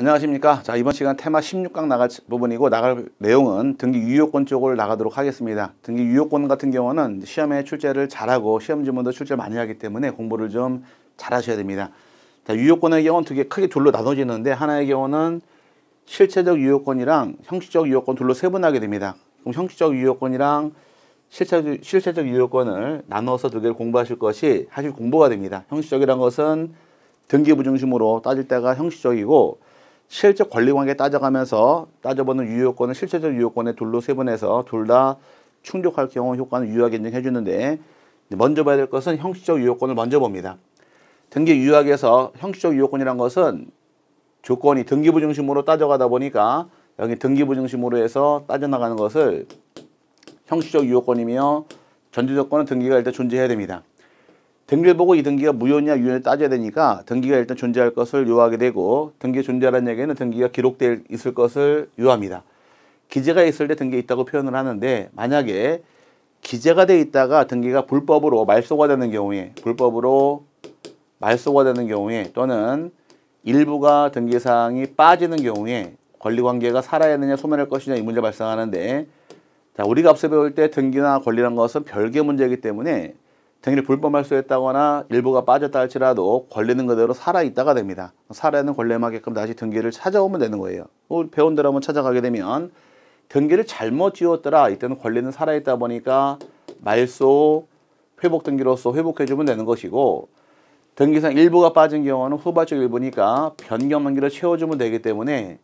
안녕하십니까 자 이번 시간 테마 16강 나갈 부분이고 나갈 내용은 등기 유효권 쪽을 나가도록 하겠습니다 등기 유효권 같은 경우는 시험에 출제를 잘하고 시험 지문도 출제 많이 하기 때문에 공부를 좀 잘하셔야 됩니다 자 유효권의 경우는 되게 크게 둘로 나눠지는데 하나의 경우는 실체적 유효권이랑 형식적 유효권 둘로 세분하게 됩니다 그럼 형식적 유효권이랑 실체적, 실체적 유효권을 나눠서 두 개를 공부하실 것이 사실 공부가 됩니다 형식적이란 것은 등기부 중심으로 따질 때가 형식적이고 실제 권리관계 따져가면서 따져보는 유효권은 실체적 유효권의 둘로 세분해서 둘 다 충족할 경우 효과는 유효하게 인정해 주는데 먼저 봐야 될 것은 형식적 유효권을 먼저 봅니다. 등기 유효학에서 형식적 유효권이란 것은 조건이 등기부 중심으로 따져가다 보니까 여기 등기부 중심으로 해서 따져나가는 것을 형식적 유효권이며 전제조건은 등기가 일단 존재해야 됩니다. 등기를 보고 이 등기가 무효냐 유효냐 따져야 되니까 등기가 일단 존재할 것을 요하게 되고 등기 존재라는 얘기는 등기가 기록될 있을 것을 요합니다. 기재가 있을 때 등기에 있다고 표현을 하는데 만약에 기재가 돼 있다가 등기가 불법으로 말소가 되는 경우에 불법으로 말소가 되는 경우에 또는 일부가 등기사항이 빠지는 경우에 권리관계가 살아있느냐 소멸할 것이냐 이 문제 발생하는데 자 우리가 앞서 배울 때 등기나 권리란 것은 별개 문제이기 때문에 등일이 불법말소했다거나 일부가 빠졌다 할지라도 걸리는 그대로 살아있다가 됩니다. 살아있는 걸레만큼 다시 등기를 찾아오면 되는 거예요. 그 배운 대로 한번 찾아가게 되면 등기를 잘못 지웠더라. 이때는 권리는 살아있다 보니까 말소 회복 등기로서 회복해주면 되는 것이고 등기상 일부가 빠진 경우는 후발적 일부니까 변경 만기를 채워주면 되기 때문에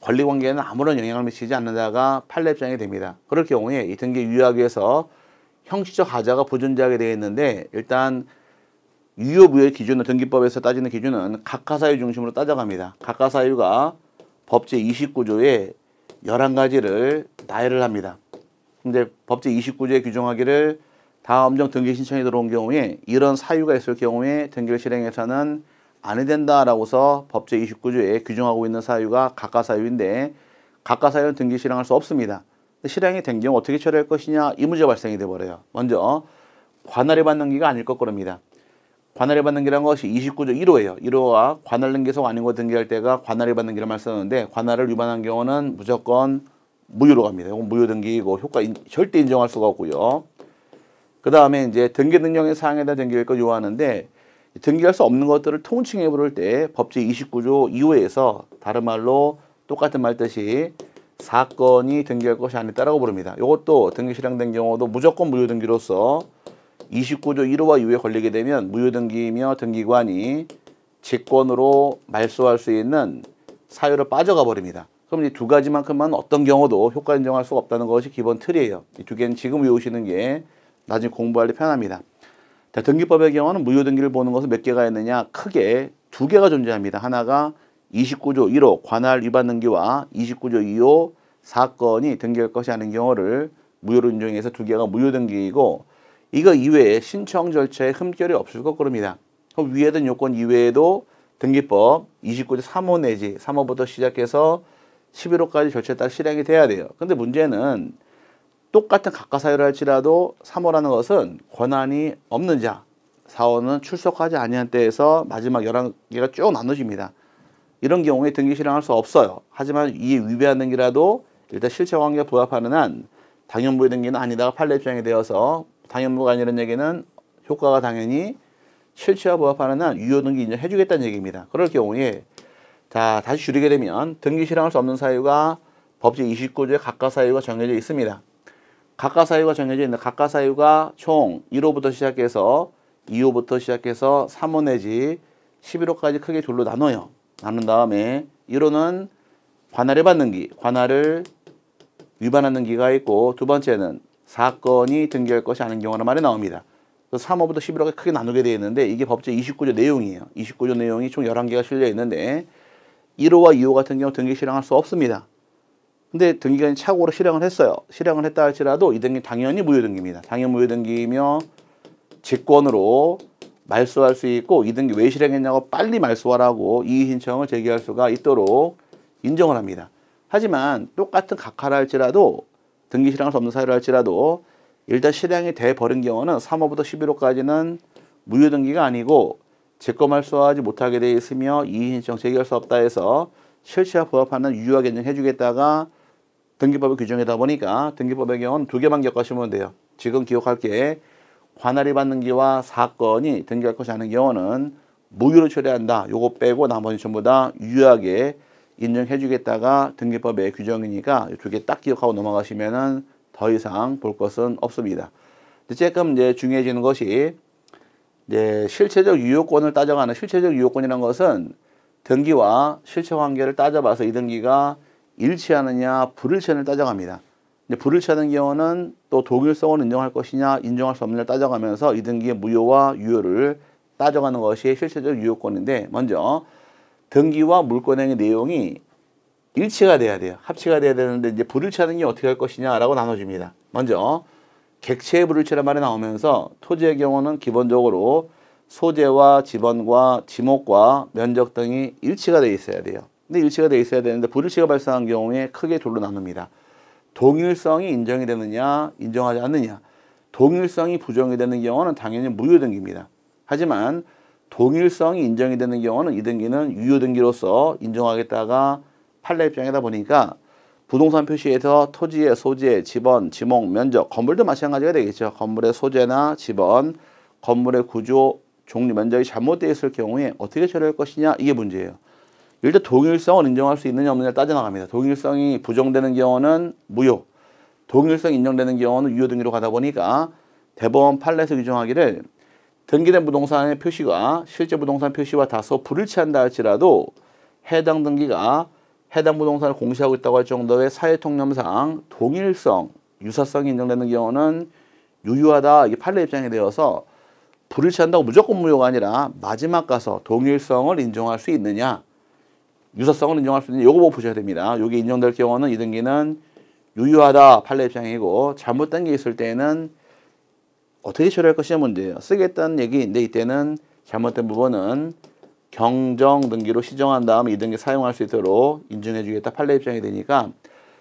권리 관계에는 아무런 영향을 미치지 않는다가 판례 장이 됩니다. 그럴 경우에 이 등기 유효하서 형식적 하자가 보존되게 자 되어 있는데 일단 유효부의 기준은 등기법에서 따지는 기준은 각하사유 중심으로 따져갑니다. 각하사유가 법제 29조에 11가지를 나열을 합니다. 근데 법제 29조에 규정하기를 다음정 등기 신청이 들어온 경우에 이런 사유가 있을 경우에 등기를 실행해서는 안 해야 된다라고서 법제 29조에 규정하고 있는 사유가 각하사유인데 각하사유는 등기 실행할 수 없습니다. 실행이 된 경우 어떻게 처리할 것이냐 이 문제 가 발생이 돼버려요. 먼저 관할에 받는 기가 아닐 것 겁니다. 관할에 받는 기란 것이 29조 1호예요. 1호와 관할 등기소 아닌거 등기할 때가 관할에 받는 기란 말 쓰는데 관할을 위반한 경우는 무조건 무효로 갑니다. 이건 무효 등기이고 효과 인, 절대 인정할 수가 없고요. 그 다음에 이제 등기 등령의 사항에다 등기할 걸 요하는데 등기할 수 없는 것들을 통칭해 부를 때 법제 29조 2호에서 다른 말로 똑같은 말 뜻이 사건이 등기할 것이 아니다라고 부릅니다. 이것도 등기 실행된 경우도 무조건 무효등기로서 29조 1호와 유에 걸리게 되면 무효등기이며 등기관이 직권으로 말소할 수 있는 사유를 빠져가 버립니다. 그럼 이 두 가지만큼만 어떤 경우도 효과 인정할 수가 없다는 것이 기본 틀이에요. 이 두 개는 지금 외우시는 게 나중에 공부할 때 편합니다. 자, 등기법의 경우는 무효등기를 보는 것은 몇 개가 있느냐 크게 두 개가 존재합니다. 하나가 29조 1호 관할 위반 등기와 29조 2호 사건이 등기할 것이 아닌 경우를 무효로 인정해서 두 개가 무효 등기이고 이거 이외에 신청 절차에 흠결이 없을 것 그럽니다. 그럼 위에 든 요건 이외에도 등기법 29조 3호 내지 3호부터 시작해서 11호까지 절차에 따라 실행이 돼야 돼요. 근데 문제는 똑같은 각하사유를 할지라도 3호라는 것은 권한이 없는 자, 4호는 출석하지 아니한 때에서 마지막 11개가 쭉 나눠집니다. 이런 경우에 등기 실행할 수 없어요. 하지만 이에 위배한 등기라도 일단 실체 관계에 부합하는 한 당연부의 등기는 아니다가 판례 입장이 되어서 당연부가 아니라는 얘기는 효과가 당연히 실체와 부합하는 한 유효 등기 인정해 주겠다는 얘기입니다. 그럴 경우에 자 다시 줄이게 되면 등기 실행할 수 없는 사유가 법제 2 9조의 각각 사유가 정해져 있습니다. 각각 사유가 정해져 있는 데 각각 사유가 총 1호부터 시작해서 2호부터 시작해서 3호 내지 11호까지 크게 둘로 나눠요. 나눈 다음에 이호는관할에 받는 기, 관할을 위반하는 기가 있고 두 번째는 사건이 등기할 것이 아닌 경우는 말이 나옵니다. 그래서 3호부터 11호가 크게 나누게 되어 있는데 이게 법제 29조 내용이에요. 29조 내용이 총 11개가 실려 있는데 1호와 2호 같은 경우 등기 실행할 수 없습니다. 근데 등기관이 착오로 실행을 했어요. 실행을 했다 할지라도 이 등기 당연히 무효등기입니다. 당연 무효등기이며 직권으로 말소할 수 있고 이등기 왜 실행했냐고 빨리 말소하라고 이의 신청을 제기할 수가 있도록 인정을 합니다. 하지만 똑같은 각하라 할지라도 등기 실행할 수 없는 사유라 할지라도 일단 실행이 돼 버린 경우는 3호부터 11호까지는 무효 등기가 아니고 제거 말소하지 못하게 되어 있으며 이의 신청 제기할 수 없다 해서 실체와 부합하는 유효하 인정해 주겠다가 등기법의 규정이다 보니까 등기법의 경우는 두 개만 겪으시면 돼요. 지금 기억할 게 관할이 받는 기와 사건이 등기할 것이 아닌 경우는 무효로 처리한다. 요거 빼고 나머지 전부 다 유효하게 인정해 주겠다가 등기법의 규정이니까 두개 딱 기억하고 넘어가시면은 더 이상 볼 것은 없습니다. 조금 이제 중요해지는 것이 이제 실체적 유효권을 따져가는 실체적 유효권이라는 것은 등기와 실체 관계를 따져봐서 이 등기가 일치하느냐 불일치하느냐 를 따져갑니다. 근데 불을치하는 경우는 또독일성을 인정할 것이냐 인정할 수없느냐 따져가면서 이등기의 무효와 유효를 따져가는 것이 실체적 유효권인데 먼저 등기와 물권행의 내용이 일치가 돼야 돼요. 합치가 돼야 되는데 이제 불을치하는게 어떻게 할 것이냐라고 나눠집니다. 먼저 객체의 불일치란 말이 나오면서 토지의 경우는 기본적으로 소재와 지번과 지목과 면적 등이 일치가 돼 있어야 돼요. 근데 일치가 돼 있어야 되는데 불을치가 발생한 경우에 크게 둘로 나눕니다. 동일성이 인정이 되느냐 인정하지 않느냐 동일성이 부정이 되는 경우는 당연히 무효등기입니다. 하지만 동일성이 인정이 되는 경우는 이 등기는 유효등기로서 인정하겠다가 판례 입장이다 보니까 부동산 표시에서 토지의 소재, 지번, 지목, 면적, 건물도 마찬가지가 되겠죠. 건물의 소재나 지번, 건물의 구조, 종류, 면적이 잘못되어 있을 경우에 어떻게 처리할 것이냐 이게 문제예요. 일단 동일성을 인정할 수 있느냐 없느냐 따져나갑니다. 동일성이 부정되는 경우는 무효, 동일성 인정되는 경우는 유효 등기로 가다 보니까 대법원 판례에서 규정하기를 등기된 부동산의 표시가 실제 부동산 표시와 다소 불일치한다 할지라도 해당 등기가 해당 부동산을 공시하고 있다고 할 정도의 사회통념상 동일성, 유사성이 인정되는 경우는 유효하다 이게 판례 입장이 되어서 불일치한다고 무조건 무효가 아니라 마지막 가서 동일성을 인정할 수 있느냐 유사성을 인정할 수 있는 요거 보셔야 됩니다. 요게 인정될 경우는 이등기는 유효하다 판례 입장이고 잘못된 게 있을 때는 어떻게 처리할 것이냐 문제예요. 쓰겠다는 얘기인데 이때는 잘못된 부분은 경정 등기로 시정한 다음 이등기 사용할 수 있도록 인증해 주겠다 판례 입장이 되니까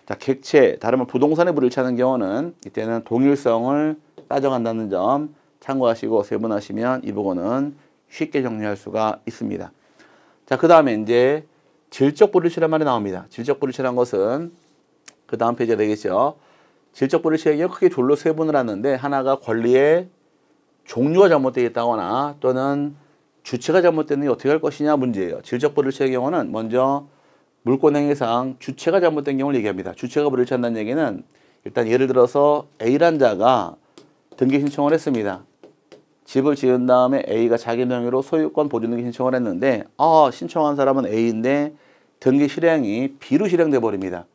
자, 객체, 다른 부동산에 불일치는 경우는 이때는 동일성을 따져간다는 점 참고하시고 세분하시면 이 부분은 쉽게 정리할 수가 있습니다. 자, 그 다음에 이제 질적 불일치란 말이 나옵니다. 질적 불일치란 것은 그 다음 페이지가 되겠죠. 질적 불일치의 경우 크게 둘로 세분을 하는데 하나가 권리의 종류가 잘못되어 있다거나 또는 주체가 잘못됐는지 어떻게 할 것이냐 문제예요. 질적 불일치의 경우는 먼저 물권행위상 주체가 잘못된 경우를 얘기합니다. 주체가 불일치한다는 얘기는 일단 예를 들어서 A란 자가 등기 신청을 했습니다. 집을 지은 다음에 A가 자기 명의로 소유권 보증등기 신청을 했는데 아 신청한 사람은 A인데 등기 실행이 B로 실행돼 버립니다.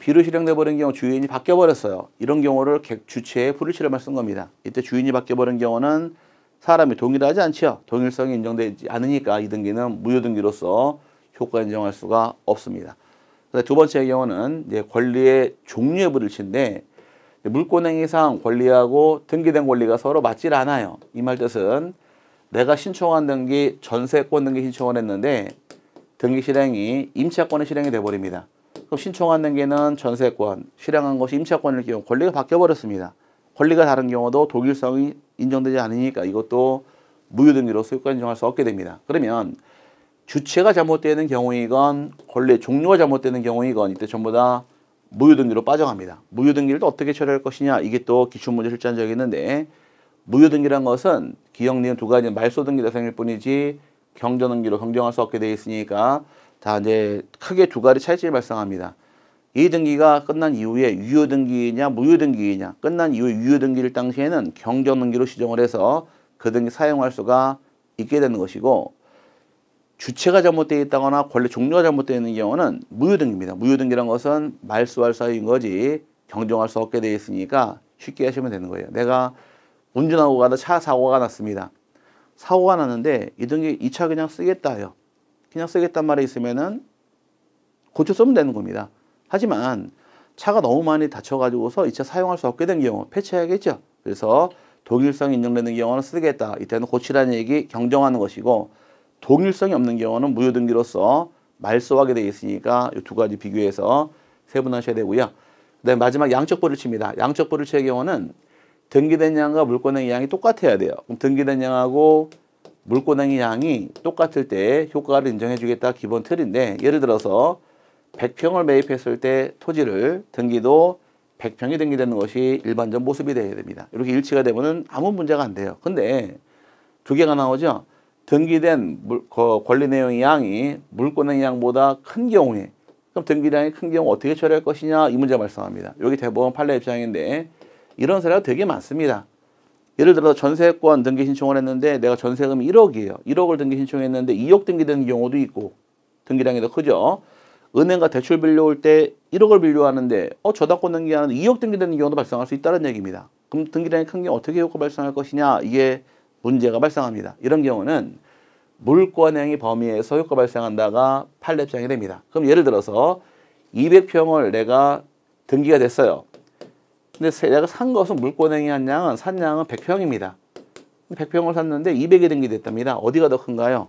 B로 실행돼 버린 경우 주인이 바뀌어 버렸어요. 이런 경우를 주체의 불일치라말 쓴 겁니다. 이때 주인이 바뀌어 버린 경우는 사람이 동일하지 않죠 동일성이 인정되지 않으니까 이 등기는 무효등기로서 효과 인정할 수가 없습니다. 두 번째 경우는 이제 권리의 종류의 불일치인데 물권행위상 권리하고 등기된 권리가 서로 맞질 않아요. 이 말 뜻은 내가 신청한 등기 전세권 등기 신청을 했는데 등기 실행이 임차권의 실행이 돼버립니다. 그럼 신청한 등기는 전세권, 실행한 것이 임차권일 경우 권리가 바뀌어버렸습니다. 권리가 다른 경우도 독일성이 인정되지 않으니까 이것도 무효등기로 소유권 인정할 수 없게 됩니다. 그러면 주체가 잘못되는 경우이건 권리의 종류가 잘못되는 경우이건 이때 전부 다 무효등기로 빠져갑니다. 무효등기를 또 어떻게 처리할 것이냐 이게 또 기출문제 실전적이는데 무효등기란 것은 기억리는두 가지 말소등기 대상일 뿐이지 경전등기로 경정할 수 없게 되어 있으니까 다 이제 크게 두 가지 차이점이 발생합니다. 이 등기가 끝난 이후에 유효등기이냐 무효등기이냐 끝난 이후에 유효등기를 당시에는 경전등기로 지정을 해서 그 등기 사용할 수가 있게 되는 것이고 주체가 잘못되어 있다거나 권리 종류가 잘못되어 있는 경우는 무효등기입니다. 무효등기란 것은 말소할 사유인 거지 경정할 수 없게 되어 있으니까 쉽게 하시면 되는 거예요. 내가 운전하고 가다 차 사고가 났습니다. 사고가 났는데 이 등기 이 차 그냥 쓰겠다요. 해 그냥 쓰겠다는말이 있으면은 고쳐 쓰면 되는 겁니다. 하지만 차가 너무 많이 다쳐가지고서 이 차 사용할 수 없게 된 경우 폐차해야겠죠. 그래서 독일성 인정되는 경우는 쓰겠다. 이때는 고치라는 얘기 경정하는 것이고 동일성이 없는 경우는 무효등기로서 말소하게 되어 있으니까 이 두 가지 비교해서 세분하셔야 되고요. 그다음 마지막 양적 볼을 칩니다. 양적 볼을 칠 경우는 등기된 양과 물권행 양이 똑같아야 돼요. 그럼 등기된 양하고 물권행 양이 똑같을 때 효과를 인정해 주겠다 기본 틀인데 예를 들어서 100평을 매입했을 때 토지를 등기도 100평이 등기되는 것이 일반적 모습이 되어야 됩니다. 이렇게 일치가 되면 아무 문제가 안 돼요. 근데 두 개가 나오죠. 등기된 물, 그 권리 내용의 양이 물권의 양보다 큰 경우에 그럼 등기량이 큰 경우 어떻게 처리할 것이냐 이 문제가 발생합니다. 여기 대법원 판례 입장인데 이런 사례가 되게 많습니다. 예를 들어서 전세권 등기 신청을 했는데 내가 전세금이 1억이에요. 1억을 등기 신청했는데 2억 등기되는 경우도 있고 등기량이 더 크죠. 은행과 대출 빌려올 때 1억을 빌려왔는데어 저당권 등기하는 2억 등기되는 경우도 발생할 수 있다는 얘기입니다. 그럼 등기량이 큰 경우 어떻게 효과 발생할 것이냐 이게 문제가 발생합니다. 이런 경우는 물권행위 범위에 서 효과 발생한다가 판례장이 됩니다. 그럼 예를 들어서 200평을 내가 등기가 됐어요. 근데 내가 산 것은 물권행위 한 양은 산 양은 100평입니다. 100평을 샀는데 200이 등기됐답니다. 어디가 더 큰가요?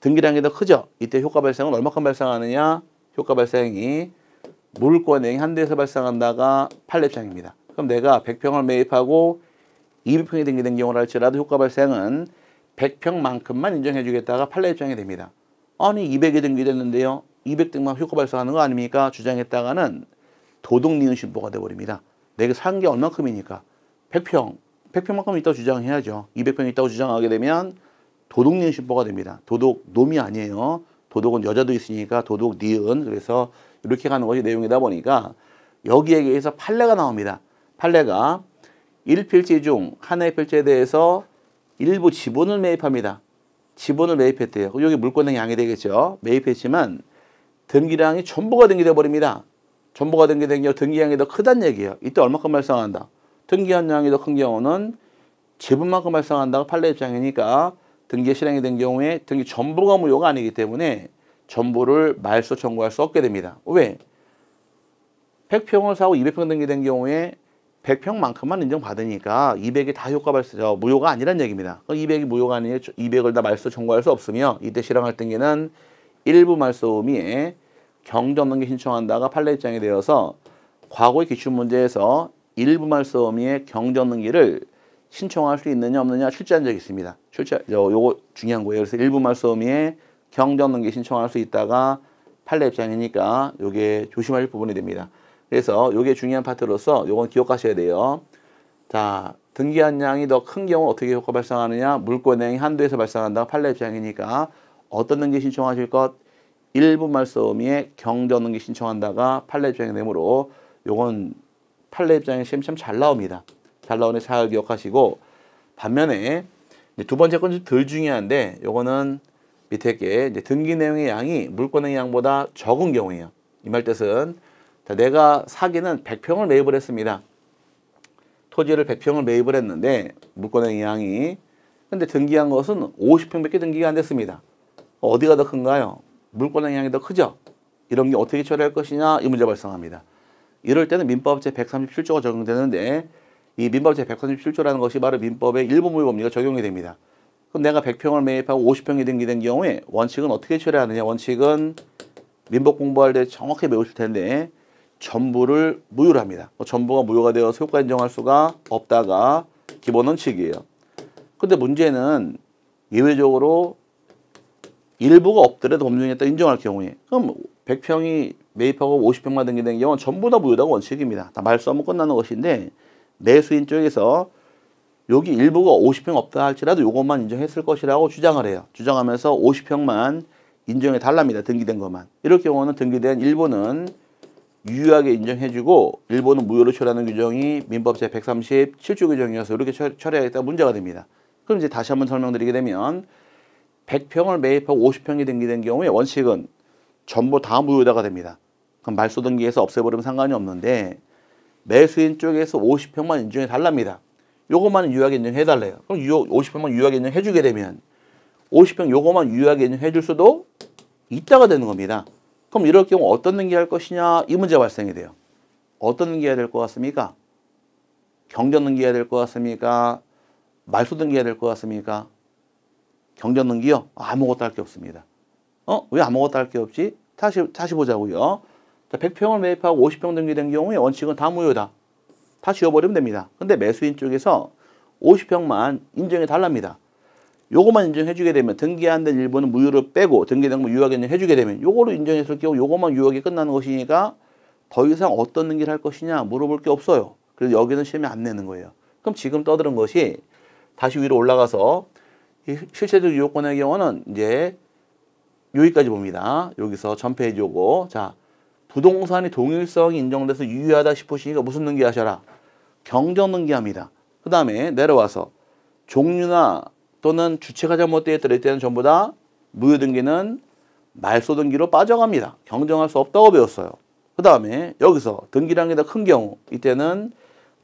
등기량이 더 크죠? 이때 효과 발생은 얼마큼 발생하느냐? 효과 발생이 물권행위 한 대에서 발생한다가 판례장입니다. 그럼 내가 100평을 매입하고 200평이 등기된 경우를 할지라도 효과 발생은 100평만큼만 인정해 주겠다가 판례 입장이 됩니다. 아니 200에 등기됐는데요. 200등만 효과 발생하는 거 아닙니까? 주장했다가는 도둑 니은 신보가 돼버립니다. 내가 산 게 얼마큼이니까 100평, 100평만큼 있다고 주장해야죠. 200평 있다고 주장하게 되면 도둑 니은 신보가 됩니다. 도둑 놈이 아니에요. 도둑은 여자도 있으니까 도둑 니은 그래서 이렇게 가는 것이 내용이다 보니까 여기에 의해서 판례가 나옵니다. 판례가 1필지 중 하나의 필지에 대해서 일부 지분을 매입합니다. 지분을 매입했대요. 여기 물권의 양이 되겠죠. 매입했지만 등기량이 전부가 등기돼 버립니다. 전부가 등기된 경우 등기량이 더 크단 얘기예요. 이때 얼마큼 발생한다. 등기한 양이 더 큰 경우는 지분만큼 발생한다고 판례 입장이니까 등기 실행이 된 경우에 등기 전부가 무효가 아니기 때문에 전부를 말소 청구할 수 없게 됩니다. 왜? 100평을 사고 200평 등기된 경우에 100평만큼만 인정받으니까 200이 다 효과 발생, 어, 무효가 아니란 얘기입니다. 200이 무효가 아니에요. 200을 다 말소 청구할 수 없으며 이때 실행할 등기는 일부 말소음이 경제 없는 게 신청한다가 판례 입장이 되어서 과거의 기출 문제에서 일부 말소음이 경제 없는 기를 신청할 수 있느냐 없느냐 출제한 적이 있습니다. 출제 요, 거 중요한 거예요. 그래서 일부 말소음이 경제 없는 기 신청할 수 있다가 판례 입장이니까 요게 조심할 부분이 됩니다. 그래서 요게 중요한 파트로서 요건 기억하셔야 돼요. 자, 등기한 양이 더 큰 경우 어떻게 효과 발생하느냐? 물권 양이 한도에서 발생한다. 판례 입장이니까 어떤 등기 신청하실 것? 일부 말소음의 경전 등기 신청한다가 판례 입장이 되므로 요건 판례 입장에 시험 참잘 나옵니다. 잘나오네잘 기억하시고 반면에 두 번째 건덜 중요한데 요거는 밑에 게 등기 내용의 양이 물권행 양보다 적은 경우예요. 이 말 뜻은 자, 내가 사기는 100평을 매입을 했습니다. 토지를 100평을 매입을 했는데 물권의 양이 근데 등기한 것은 50평밖에 등기가 안 됐습니다. 어디가 더 큰가요? 물권의 양이 더 크죠? 이런 게 어떻게 처리할 것이냐 이 문제 발생합니다. 이럴 때는 민법 제137조가 적용되는데 이 민법 제137조라는 것이 바로 민법의 일부 무효 법리가 적용이 됩니다. 그럼 내가 100평을 매입하고 50평이 등기된 경우에 원칙은 어떻게 처리하느냐? 원칙은 민법 공부할 때 정확히 배우실 텐데 전부를 무효로 합니다. 뭐 전부가 무효가 되어서 효과 인정할 수가 없다가 기본 원칙이에요. 근데 문제는 예외적으로 일부가 없더라도 법률에 따라 인정할 경우에 그럼 100평이 매입하고 50평만 등기된 경우는 전부 다 무효당 원칙입니다. 다 말소하면 끝나는 것인데 매수인 쪽에서 여기 일부가 50평 없다 할지라도 이것만 인정했을 것이라고 주장을 해요. 주장하면서 50평만 인정해 달랍니다. 등기된 것만. 이럴 경우는 등기된 일부는 유효하게 인정해주고 일본은 무효로 처리하는 규정이 민법 제137조 규정이어서 이렇게 처리하겠다 문제가 됩니다. 그럼 이제 다시 한번 설명드리게 되면 100평을 매입하고 50평이 등기된 경우에 원칙은 전부 다 무효다가 됩니다. 그럼 말소등기에서 없애버리면 상관이 없는데 매수인 쪽에서 50평만 인정해 달랍니다. 요것만 유효하게 인정해 달래요. 그럼 유, 50평만 유효하게 인정해 주게 되면 50평 요것만 유효하게 인정해 줄 수도 있다가 되는 겁니다. 그럼 이럴 경우 어떤 등기할 것이냐 이 문제 발생이 돼요. 어떤 등기해야될 것 같습니까? 경전 등기해야될 것 같습니까? 말소 등기해야될 것 같습니까? 경전 등기요 아무것도 할 게 없습니다. 어? 왜 아무것도 할 게 없지? 다시, 다시 보자고요. 자, 100평을 매입하고 50평 등기된 경우에 원칙은 다 무효다. 다 지워버리면 됩니다. 근데 매수인 쪽에서 50평만 인정해 달랍니다. 요것만 인정해주게 되면 등기한 된 일부는 무효를 빼고 등기된 거 뭐 유효하게 인정해주게 되면 요거로 인정했을 경우 요것만 유효하게 끝나는 것이니까 더 이상 어떤 등기를 할 것이냐 물어볼 게 없어요. 그래서 여기는 시험에안 내는 거예요. 그럼 지금 떠드는 것이 다시 위로 올라가서 이 실체적 유효권의 경우는 이제 여기까지 봅니다. 여기서 전페해주고자 부동산이 동일성이 인정돼서 유효하다 싶으시니까 무슨 등기하셔라? 경정 등기합니다. 그 다음에 내려와서 종류나 또는 주체가 잘못되어 들을 때는 전부 다 무효등기는 말소등기로 빠져갑니다. 경정할 수 없다고 배웠어요. 그 다음에 여기서 등기량이 더 큰 경우 이때는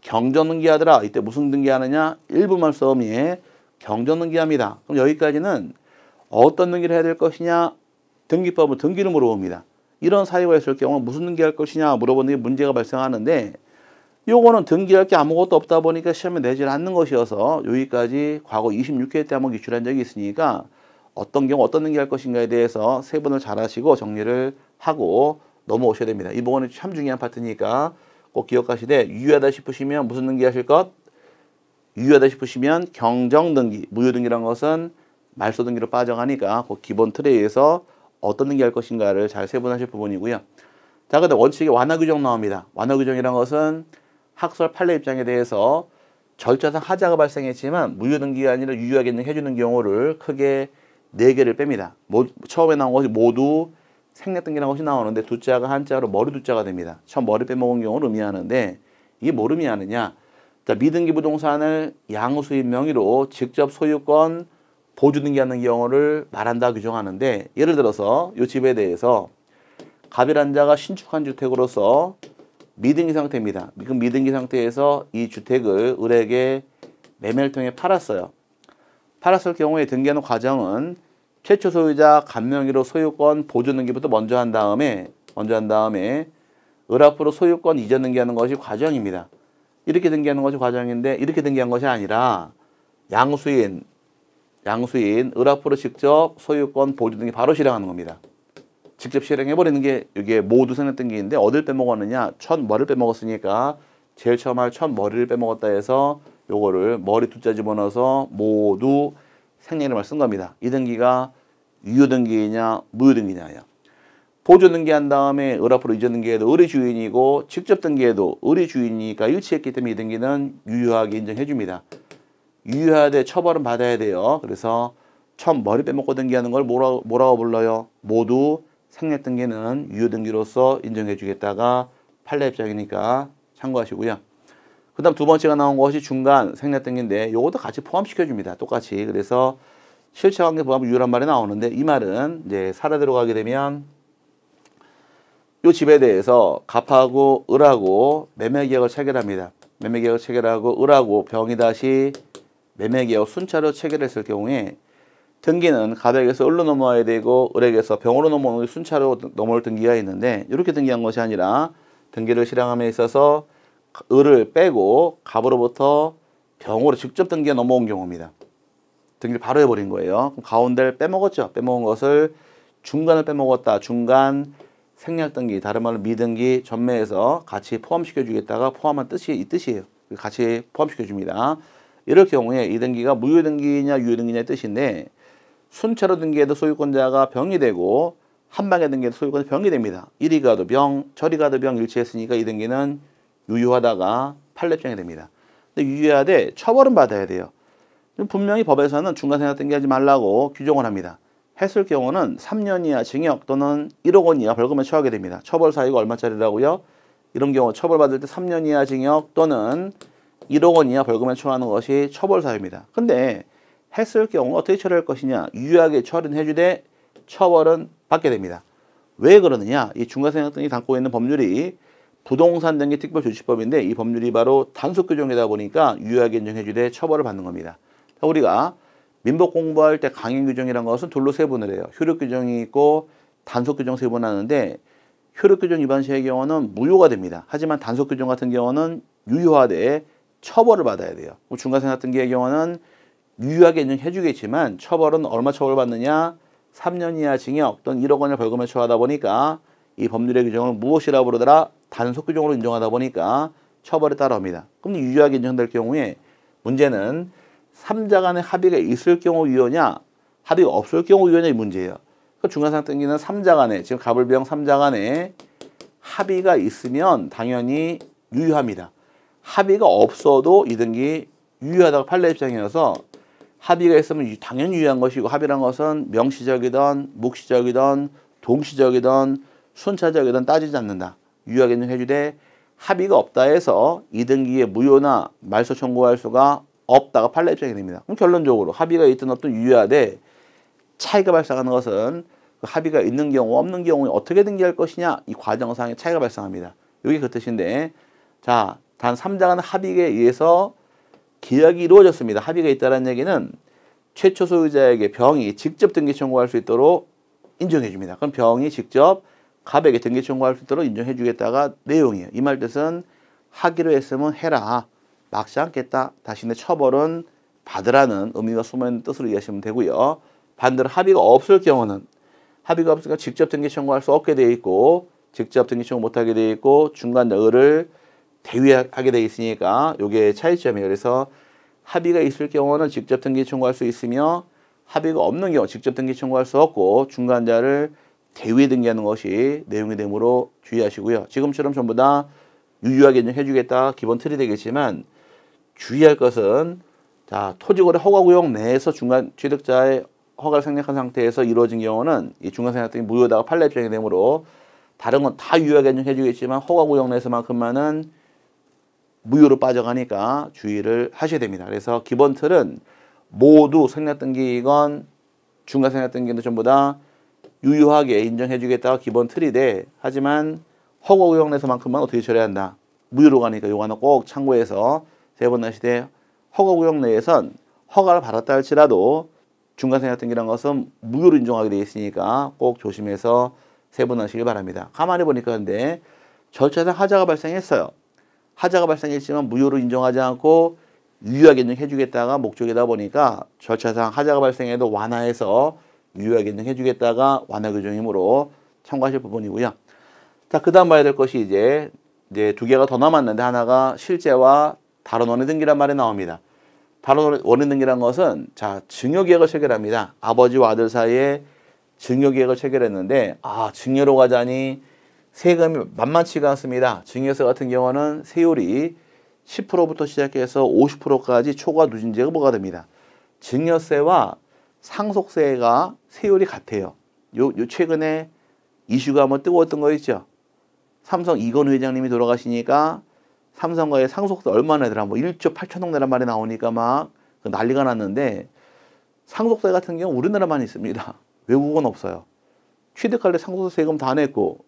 경전등기 하더라. 이때 무슨 등기 하느냐? 일부말 써미에 경전등기 합니다. 그럼 여기까지는 어떤 등기를 해야 될 것이냐? 등기법은 등기를 물어봅니다. 이런 사유가 있을 경우 무슨 등기할 것이냐 물어보는 게 문제가 발생하는데 요거는 등기할 게 아무것도 없다 보니까 시험에 내질 않는 것이어서 여기까지 과거 26회 때 한번 기출한 적이 있으니까 어떤 경우 어떤 등기할 것인가에 대해서 세분을 잘 하시고 정리를 하고 넘어오셔야 됩니다. 이 부분은 참 중요한 파트니까 꼭 기억하시되 유효하다 싶으시면 무슨 등기하실 것? 유효하다 싶으시면 경정등기, 무효등기란 것은 말소등기로 빠져가니까 그 기본 틀에 의해서 어떤 등기할 것인가를 잘 세분하실 부분이고요. 자, 근데 원칙에 완화 규정 나옵니다. 완화 규정이란 것은 학설 판례 입장에 대해서 절차상 하자가 발생했지만 무효등기가 아니라 유효하게 해주는 경우를 크게 네개를 뺍니다. 모, 처음에 나온 것이 모두 생략등기라는 것이 나오는데 두자가 한자로 머리 두자가 됩니다. 처음 머리 빼먹은 경우를 의미하는데 이게 뭘 의미하느냐. 자, 미등기 부동산을 양수인 명의로 직접 소유권 보조등기하는 경우를 말한다 규정하는데 예를 들어서 이 집에 대해서 갑이란 자가 신축한 주택으로서 미등기 상태입니다. 그 미등기 상태에서 이 주택을 을에게 매매를 통해 팔았어요. 팔았을 경우에 등기하는 과정은 최초 소유자 감명기로 소유권 보조 등기부터 먼저 한 다음에 먼저 한 다음에 을 앞으로 소유권 이전 등기하는 것이 과정입니다. 이렇게 등기하는 것이 과정인데 이렇게 등기한 것이 아니라 양수인 양수인 을 앞으로 직접 소유권 보조 등기 바로 실행하는 겁니다. 직접 실행해버리는 게 이게 모두 생략된 게 있는데 어딜 빼먹었느냐 첫 머리를 빼먹었으니까 제일 처음 할 첫 머리를 빼먹었다 해서 요거를 머리 두 자 집어넣어서 모두 생략이름을 쓴 겁니다. 이 등기가 유효 등기이냐 무효 등기냐예요. 보조 등기한 다음에 을앞으로 이전 등기에도 을의 주인이고 직접 등기에도 을의 주인이니까 일치했기 때문에 이 등기는 유효하게 인정해 줍니다. 유효하되 처벌은 받아야 돼요. 그래서 처음 머리 빼먹고 등기하는 걸 뭐라, 뭐라고 불러요? 모두 상립 등기는 유효 등기로서 인정해 주겠다가 판례 입장이니까 참고하시고요. 그 다음 두 번째가 나온 것이 중간 생략 등기인데 요것도 같이 포함시켜 줍니다. 똑같이. 그래서 실체관계 부합 유효란 말이 나오는데 이 말은 이제 살아 들어가게 되면 요 집에 대해서 갑하고 을하고 매매계약을 체결합니다. 매매계약을 체결하고 을하고 병이 다시 매매계약 순차로 체결했을 경우에 등기는 가덕에서 을로 넘어와야 되고 을에게서 병으로 넘어오는 순차로 넘어올 등기가 있는데 이렇게 등기한 것이 아니라 등기를 실행함에 있어서 을을 빼고 갑으로부터 병으로 직접 등기가 넘어온 경우입니다. 등기를 바로 해버린 거예요. 그럼 가운데를 빼먹었죠. 빼먹은 것을 중간을 빼먹었다. 중간 생략등기, 다른 말로 미등기 전매에서 같이 포함시켜주겠다가 포함한 뜻이 이 뜻이에요. 같이 포함시켜줍니다. 이럴 경우에 이 등기가 무효등기냐 유효등기냐의 뜻인데 순차로 등기해도 소유권자가 병이 되고 한 방에 등기해도 소유권자 병이 됩니다. 이리 가도 병, 저리 가도 병 일치했으니까 이 등기는 유효하다가 판례병이 됩니다. 근데 유효하되 처벌은 받아야 돼요. 분명히 법에서는 중간생각 등기하지 말라고 규정을 합니다. 했을 경우는 3년 이하 징역 또는 1억 원 이하 벌금을 처하게 됩니다. 처벌 사유가 얼마짜리라고요? 이런 경우 처벌받을 때 3년 이하 징역 또는 1억 원 이하 벌금을 처하는 것이 처벌 사유입니다. 근데 했을 경우 어떻게 처리할 것이냐 유효하게 처리는 해주되 처벌은 받게 됩니다. 왜 그러느냐 이 중과생각등이 담고 있는 법률이 부동산 등기 특별조치법인데 이 법률이 바로 단속 규정이다 보니까 유효하게 인정해주되 처벌을 받는 겁니다. 우리가 민법 공부할 때 강행 규정이라는 것은 둘로 세분을 해요. 효력 규정이 있고 단속 규정 세분하는데 효력 규정 위반 시의 경우는 무효가 됩니다. 하지만 단속 규정 같은 경우는 유효화돼 처벌을 받아야 돼요. 중과생 기의 경우는 유효하게 인정해주겠지만 처벌은 얼마 처벌받느냐 3년 이하 징역 또는 1억 원을 벌금에 처하다 보니까 이 법률의 규정을 무엇이라고 그러더라 단속 규정으로 인정하다 보니까 처벌에 따라옵니다. 그럼 유효하게 인정될 경우에 문제는 3자 간의 합의가 있을 경우 유효냐 합의가 없을 경우 유효냐 이 문제예요. 그 중간상 땡기는 3자 간에 지금 가불병 3자 간에 합의가 있으면 당연히 유효합니다. 합의가 없어도 이등기 유효하다고 판례 입장이어서 합의가 있으면 당연히 유효한 것이고 합의란 것은 명시적이든 묵시적이든 동시적이든 순차적이든 따지지 않는다. 유효하게는 해주되 합의가 없다 해서 이등기에 무효나 말소 청구할 수가 없다가 판례 입장이 됩니다. 그럼 결론적으로 합의가 있든 없든 유효하되 차이가 발생하는 것은 그 합의가 있는 경우 없는 경우에 어떻게 등기할 것이냐 이 과정상의 차이가 발생합니다. 여기 그 뜻인데 자단 3자간 합의에 의해서 기약이 이루어졌습니다. 합의가 있다는 얘기는 최초 소유자에게 병이 직접 등기 청구할 수 있도록 인정해 줍니다. 그럼 병이 직접 갑에게 등기 청구할 수 있도록 인정해 주겠다가 내용이에요. 이 말 뜻은 하기로 했으면 해라. 막지 않겠다. 다신의 처벌은 받으라는 의미가 숨어있는 뜻으로 이해하시면 되고요. 반대로 합의가 없을 경우는 합의가 없으니까 직접 등기 청구할 수 없게 되어 있고 직접 등기 청구 못하게 되어 있고 중간 의를 대위하게 돼 있으니까 요게 차이점이에요. 그래서 합의가 있을 경우는 직접 등기 청구할 수 있으며 합의가 없는 경우 직접 등기 청구할 수 없고 중간자를 대위 등기하는 것이 내용이 되므로 주의하시고요. 지금처럼 전부 다 유효하게 인정해주겠다 기본 틀이 되겠지만 주의할 것은 자 토지거래 허가구역 내에서 중간 취득자의 허가를 생략한 상태에서 이루어진 경우는 이 중간생략등이 무효다가 판례 입장이 되므로 다른 건 다 유효하게 인정해주겠지만 허가구역 내에서만큼만은 무효로 빠져가니까 주의를 하셔야 됩니다. 그래서 기본 틀은 모두 생략등기건 중간 생략등기건 전부 다 유효하게 인정해주겠다가 기본 틀이 돼. 하지만 허가구역내서만큼만 에 어떻게 처리해야 한다. 무효로 가니까 요거 하나 꼭 참고해서 세 번 다시돼 허가구역 내에선 허가를 받았다 할지라도 중간생략등기란 것은 무효로 인정하게 되어 있으니까 꼭 조심해서 세분하시길 바랍니다. 가만히 보니까 근데 절차상 하자가 발생했어요. 하자가 발생했지만 무효로 인정하지 않고 유효하게 인정해주겠다가 목적이다 보니까 절차상 하자가 발생해도 완화해서 유효하게 인정해주겠다가 완화 규정이므로 참고하실 부분이고요. 자, 그 다음 봐야 될 것이 이제, 이제 두 개가 더 남았는데 하나가 실제와 다른 원의 등기란 말이 나옵니다. 다른 원의 등기란 것은 자, 증여계약을 체결합니다. 아버지와 아들 사이에 증여계약을 체결했는데 아, 증여로 가자니 세금이 만만치가 않습니다. 증여세 같은 경우는 세율이 10%부터 시작해서 50%까지 초과 누진제가 뭐가 됩니다. 증여세와 상속세가 세율이 같아요. 요, 요 최근에 이슈가 한번 뜨거웠던 거 있죠. 삼성 이건 회장님이 돌아가시니까 삼성과의 상속세 얼마 내더라 뭐 1조 8천억 내란 말이 나오니까 막 그 난리가 났는데 상속세 같은 경우 우리나라만 있습니다. 외국은 없어요. 취득할때 상속세 세금 다 냈고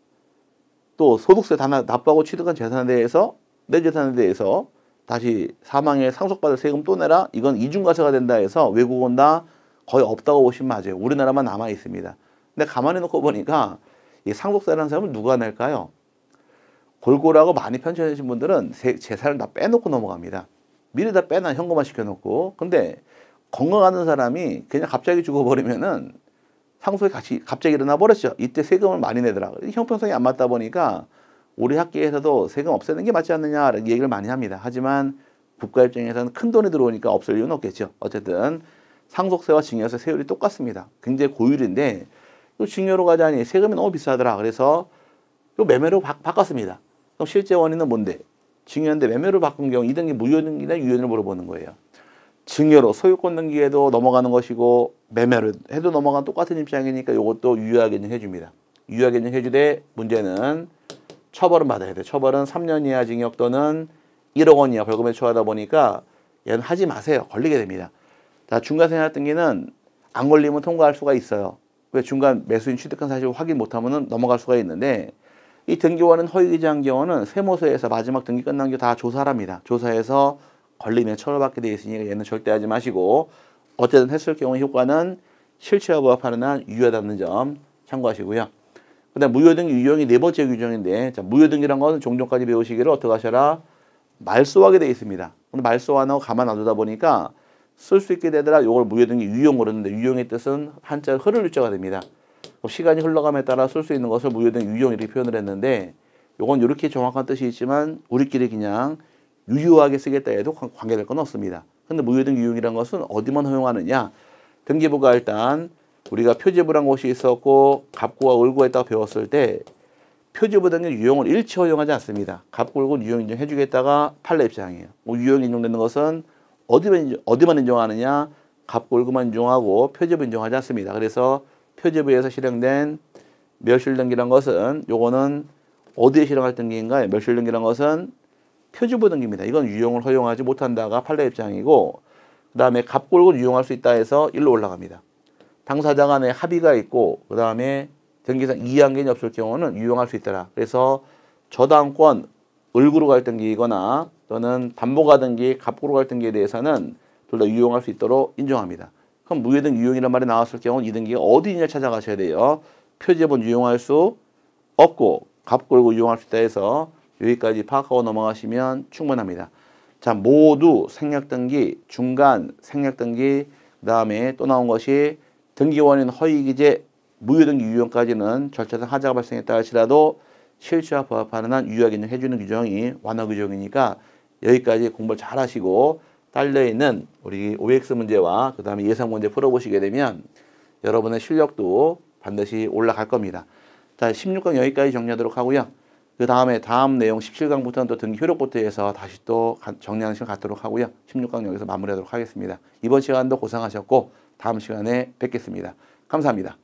또 소득세 다 납부하고 취득한 재산에 대해서 내 재산에 대해서 다시 사망에 상속받을 세금 또 내라 이건 이중과세가 된다 해서 외국은 다 거의 없다고 보시면 맞아요. 우리나라만 남아 있습니다. 근데 가만히 놓고 보니까 이 상속세라는 사람은 누가 낼까요? 골고루하고 많이 편찮으신 분들은 재산을 다 빼놓고 넘어갑니다. 미리 다 빼놔 현금화 시켜놓고 근데 건강하는 사람이 그냥 갑자기 죽어버리면은 상속이 같이 갑자기 일어나 버렸죠. 이때 세금을 많이 내더라. 형평성이 안 맞다 보니까 우리 학교에서도 세금 없애는 게 맞지 않느냐라는 얘기를 많이 합니다. 하지만 국가 입장에서는 큰 돈이 들어오니까 없을 이유는 없겠죠. 어쨌든 상속세와 증여세 세율이 똑같습니다. 굉장히 고율인데 또 증여로 가자니 세금이 너무 비싸더라. 그래서 또 매매로 바, 바 꿨습니다 그럼 실제 원인은 뭔데? 증여인데 매매로 바꾼 경우 이등기 무효등기나 유효을 물어보는 거예요. 증여로 소유권 등기에도 넘어가는 것이고 매매를 해도 넘어간 똑같은 입장이니까 이것도 유효하게는 해줍니다. 유효하게는 해주되 문제는 처벌은 받아야 돼. 처벌은 3년 이하 징역 또는 1억 원 이하 벌금에 처하다 보니까 얘는 하지 마세요. 걸리게 됩니다. 자, 중간생활 등기는 안 걸리면 통과할 수가 있어요. 왜 중간 매수인 취득한 사실을 확인 못하면 넘어갈 수가 있는데 이 등기원은 허위기장한 경우는 세무서에서 마지막 등기 끝난 게 다 조사랍니다. 조사해서 걸리면 처벌받게 되어 있으니 얘는 절대 하지 마시고 어쨌든 했을 경우 효과는 실체와 부합하는 한 유효하다는 점 참고하시고요. 그 다음 무효등 유형이 네 번째 규정인데 자, 무효등이란 것은 종종까지 배우시기를 어떻게 하셔라? 말소하게 되어 있습니다. 오데 말소 안 하고 가만 놔두다 보니까 쓸 수 있게 되더라. 요걸 무효등이 유형 으로했는데 유형의 뜻은 한자 흐를 유자가 됩니다. 시간이 흘러감에 따라 쓸 수 있는 것을 무효등 유형 이렇게 표현을 했는데 요건 이렇게 정확한 뜻이 있지만 우리끼리 그냥 유효하게 쓰겠다 해도 관계될 건 없습니다. 근데 무효등 유용이란 것은 어디만 허용하느냐? 등기부가 일단 우리가 표제부란 곳이 있었고 갑구와 을구가 있다고 배웠을 때 표제부 등의 유용을 일치 허용하지 않습니다. 갑구, 을구 유용 인정해 주겠다가 판례 입장이에요. 뭐 유용 인정되는 것은 어디만, 인정, 어디만 인정하느냐? 갑구, 을구만 인정하고 표제부 인정하지 않습니다. 그래서 표제부에서 실행된 멸실등기란 것은 요거는 어디에 실행할 등기인가요? 멸실등기란 것은 표주보등기입니다. 이건 유용을 허용하지 못한다가 판례 입장이고 그 다음에 갑골은 유용할 수 있다 해서 일로 올라갑니다. 당사자 간에 합의가 있고 그 다음에 등기상 이항견이 없을 경우는 유용할 수 있더라. 그래서 저당권 을구로 갈 등기이거나 또는 담보가 등기, 갑골로갈 등기에 대해서는 둘 다 유용할 수 있도록 인정합니다. 그럼 무효등 유용이란 말이 나왔을 경우이 등기가 어디냐 찾아가셔야 돼요. 표지본 유용할 수 없고 갑골고 유용할 수 있다 해서 여기까지 파악하고 넘어가시면 충분합니다. 자, 모두 생략 등기, 중간 생략 등기, 그 다음에 또 나온 것이 등기 원인 허위 기재, 무효 등기 유형까지는 절차상 하자가 발생했다 할지라도 실시와 부합하는 한 유효 인정 해주는 규정이 완화 규정이니까 여기까지 공부를 잘 하시고 딸려있는 우리 OX 문제와 그 다음에 예상 문제 풀어보시게 되면 여러분의 실력도 반드시 올라갈 겁니다. 자, 16강 여기까지 정리하도록 하고요. 그 다음에 다음 내용 17강부터는 또 등기 효력부터해서 다시 또 정리하는 시간 갖도록 하고요. 16강 여기서 마무리하도록 하겠습니다. 이번 시간도 고생하셨고 다음 시간에 뵙겠습니다. 감사합니다.